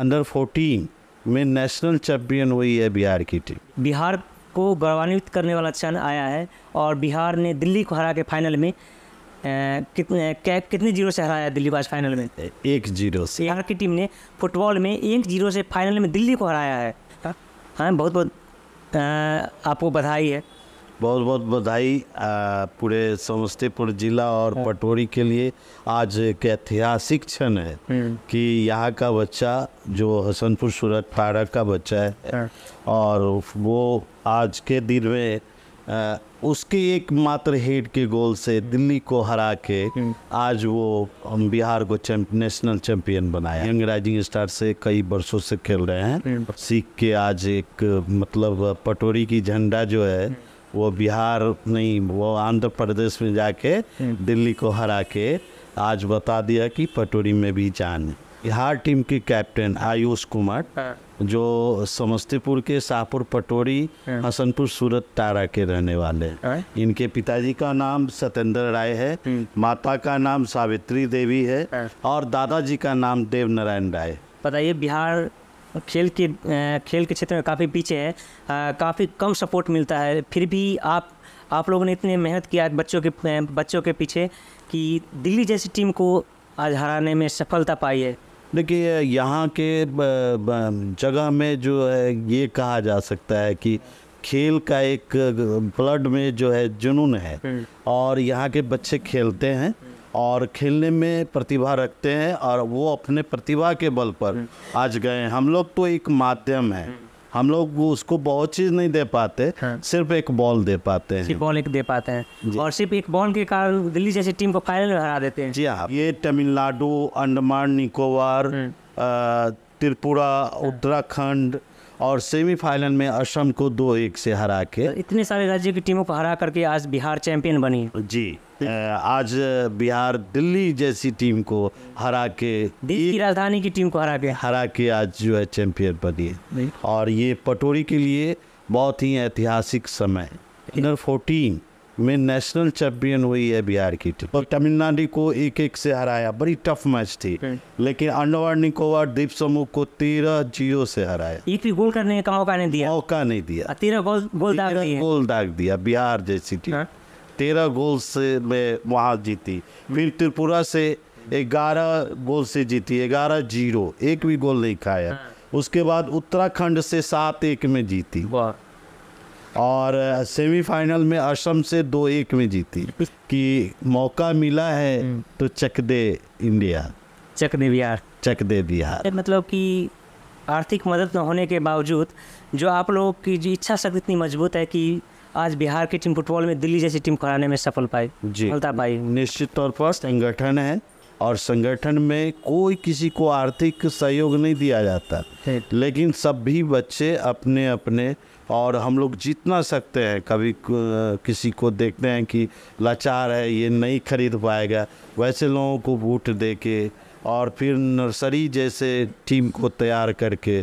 Under fourteen में national champion हुई है बिहार की टीम बिहार को गौरवान्वित करने वाला क्षण आया है और बिहार ने दिल्ली को हरा के फाइनल में कितने कितने जीरो से हराया दिल्ली को आज फाइनल में एक जीरो से बिहार की टीम ने फुटबॉल में एक जीरो से फाइनल में दिल्ली को हराया है हाँ बहुत बहुत आपको बधाई है बहुत बहुत बधाई पूरे समस्तीपुर जिला और हाँ। पटोरी के लिए आज एक ऐतिहासिक क्षण है हम्म। कि यहाँ का बच्चा जो हसनपुर सूरत पारा का बच्चा है हाँ। और वो आज के दिन में उसके एक मात्र हेड के गोल से हम्म। दिल्ली को हरा के हम्म। आज वो हम बिहार को चैंप, नेशनल चैंपियन बनाया यंग राइजिंग स्टार से कई वर्षों से खेल रहे हैं सीख के आज एक मतलब पटोरी की झंडा जो है वो बिहार नहीं वो आंध्र प्रदेश में जाके हम्म। दिल्ली को हरा के आज बता दिया कि पटोरी में भी जान बिहार टीम के कैप्टन आयुष कुमार हाँ। जो समस्तीपुर के शाहपुर पटोरी हाँ। हसनपुर सूरत तारा के रहने वाले हाँ। इनके पिताजी का नाम सत्येंद्र राय है हम्म। माता का नाम सावित्री देवी है और दादाजी का नाम देव नारायण राय बताइए बिहार खेल के खेल के क्षेत्र में काफ़ी पीछे है काफ़ी कम सपोर्ट मिलता है फिर भी आप आप लोगों ने इतनी मेहनत किया बच्चों के बच्चों के पीछे कि दिल्ली जैसी टीम को आज हराने में सफलता पाई है देखिए यहाँ के जगह में जो है ये कहा जा सकता है कि खेल का एक ब्लड में जो है जुनून है हम्म। और यहाँ के बच्चे खेलते हैं और खेलने में प्रतिभा रखते हैं और वो अपने प्रतिभा के बल पर आज गए हैं हम लोग तो एक माध्यम है हम लोग उसको बहुत चीज़ नहीं दे पाते हाँ। सिर्फ एक बॉल दे पाते हैं सिर्फ बॉल एक दे पाते हैं और सिर्फ एक बॉल के कारण दिल्ली जैसी टीम को फाइनल में हरा देते हैं जी हाँ ये तमिलनाडु अंडमान निकोबार हाँ। त्रिपुरा उत्तराखंड और सेमीफाइनल में असम को दो एक से हरा के तो इतने सारे राज्य की टीमों को हरा करके आज बिहार चैंपियन बनी जी आज बिहार दिल्ली जैसी टीम को हरा के दिल्ली की राजधानी की टीम को हरा के हरा के आज जो है चैंपियन बनी है और ये पटोरी के लिए बहुत ही ऐतिहासिक समय इनर फोर्टीन में नेशनल चैंपियन हुई है बिहार की टीम और तमिलनाडु को एक एक से हराया बड़ी टफ मैच थी लेकिन अंडोवर निकोबार द्वीप समूह को तेरह जीरो से हराया एक भी गोल करने का मौका नहीं दिया मौका नहीं दिया तेरह गोल गोल दाग दिया गोल दाग दिया बिहार जैसी टीम हाँ। तेरह गोल से में वहाँ जीती फिर त्रिपुरा से ग्यारह गोल से जीती ग्यारह जीरो एक भी गोल नहीं खाया हाँ। उसके बाद उत्तराखंड से सात एक में जीती और सेमीफाइनल में असम से दो एक में जीती कि मौका मिला है हम्म। तो चक दे इंडिया चक दे बिहार चक दे बिहार मतलब कि आर्थिक मदद न होने के बावजूद जो आप लोगों की जो इच्छा शक्ति इतनी मजबूत है कि आज बिहार की टीम फुटबॉल में दिल्ली जैसी टीम खड़ाने में सफल पाए जी सफलता निश्चित तौर पर संगठन है और संगठन में कोई किसी को आर्थिक सहयोग नहीं दिया जाता लेकिन सभी बच्चे अपने अपने और हम लोग जितना सकते हैं कभी किसी को देखते हैं कि लाचार है ये नहीं खरीद पाएगा वैसे लोगों को वोट दे के और फिर नर्सरी जैसे टीम को तैयार करके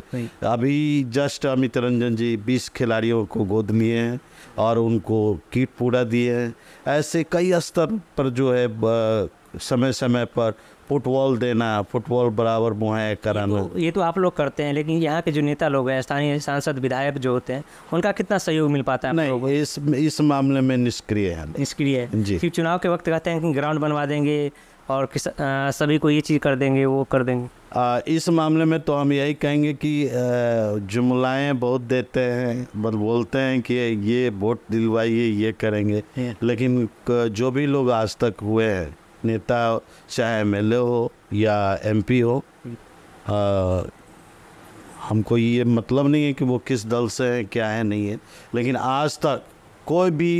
अभी जस्ट अमित रंजन जी बीस खिलाड़ियों को गोद लिए हैं और उनको किट पूरा दिए हैं ऐसे कई स्तर पर जो है समय समय पर फुटबॉल देना फुटबॉल बराबर मुहैया तो- कराना तो, ये तो आप लोग करते हैं लेकिन यहाँ के जो नेता लोग हैं स्थानीय सांसद विधायक जो होते हैं उनका कितना सहयोग मिल पाता है नहीं इस इस मामले में निष्क्रिय है निष्क्रिय जी फिर चुनाव के वक्त कहते हैं कि ग्राउंड बनवा देंगे और किस, आ, सभी को ये चीज़ कर देंगे वो कर देंगे आ, इस मामले में तो हम यही कहेंगे कि जुमलाएँ बहुत देते हैं बस बोलते हैं कि ये वोट दिलवाइए ये करेंगे लेकिन जो भी लोग आज तक हुए हैं नेता चाहे एम हो या एमपी हो आ, हमको ये मतलब नहीं है कि वो किस दल से है क्या है नहीं है लेकिन आज तक कोई भी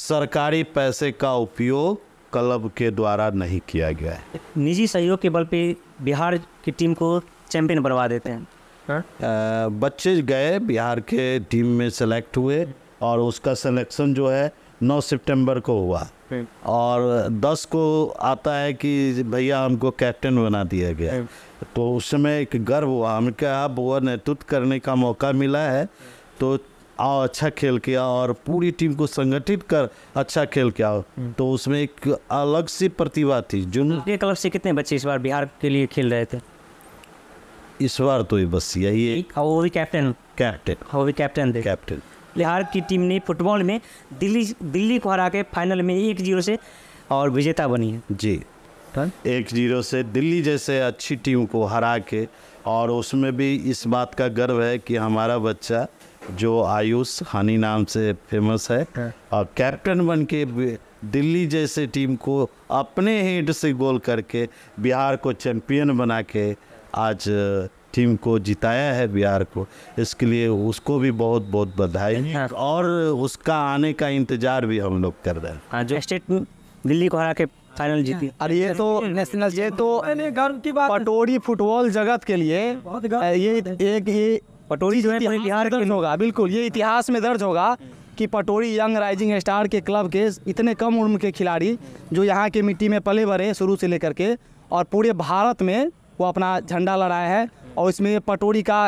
सरकारी पैसे का उपयोग क्लब के द्वारा नहीं किया गया है निजी सहयोग के बल पे बिहार की टीम को चैंपियन बनवा देते हैं आ, हाँ? बच्चे गए बिहार के टीम में सेलेक्ट हुए और उसका सिलेक्शन जो है 9 सितंबर को हुआ और 10 को आता है कि भैया हमको कैप्टन बना दिया गया तो उस समय एक गर्व हुआ हम क्या बुआ नेतृत्व करने का मौका मिला है तो आओ अच्छा खेल के आओ और पूरी टीम को संगठित कर अच्छा खेल के आओ हम्म। तो उसमें एक अलग सी प्रतिभा थी जुनून एक क्लब से कितने बच्चे इस बार बिहार के लिए खेल रहे थे इस बार तो बस यही है वो भी कैप्टन कैप्टन वो भी कैप्टन थे कैप्टन बिहार की टीम ने फुटबॉल में दिल्ली दिल्ली को हरा के फाइनल में एक जीरो से और विजेता बनी है जी पाकिस्तान एक जीरो से दिल्ली जैसे अच्छी टीम को हरा के और उसमें भी इस बात का गर्व है कि हमारा बच्चा जो आयुष हनी नाम से फेमस है हाँ। और कैप्टन बन के दिल्ली जैसे टीम को अपने हेड से गोल करके बिहार को चैंपियन बना के आज टीम को जिताया है बिहार को इसके लिए उसको भी बहुत बहुत बधाई हाँ। और उसका आने का इंतज़ार भी हम लोग कर रहे हैं हाँ जो स्टेट दिल्ली को हरा के फाइनल अच्छा, जीती और तो ये तो नेशनल ये तो की पटोरी फुटबॉल जगत के लिए ये एक ये पटोरी जो है बिहार का होगा बिल्कुल ये इतिहास में दर्ज होगा कि पटोरी यंग राइजिंग स्टार के क्लब के इतने कम उम्र के खिलाड़ी जो यहाँ के मिट्टी में पले भरे शुरू से लेकर के और पूरे भारत में वो अपना झंडा लड़ाया है और इसमें पटोरी का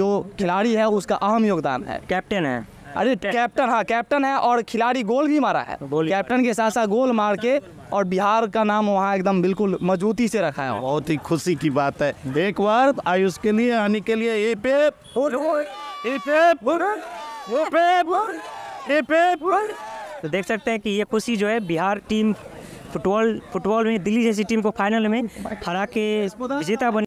जो खिलाड़ी है उसका अहम योगदान है कैप्टन है अरे कैप्टन हाँ कैप्टन है और खिलाड़ी गोल भी मारा है कैप्टन के साथ साथ गोल मार के और बिहार का नाम वहाँ एकदम बिल्कुल मजबूती से रखा है बहुत ही खुशी की बात है एक बार आयुष के लिए आने के लिए ए पे तो देख सकते हैं कि ये खुशी जो है बिहार टीम फुटबॉल फुटबॉल में दिल्ली जैसी टीम को फाइनल में हरा के विजेता बनी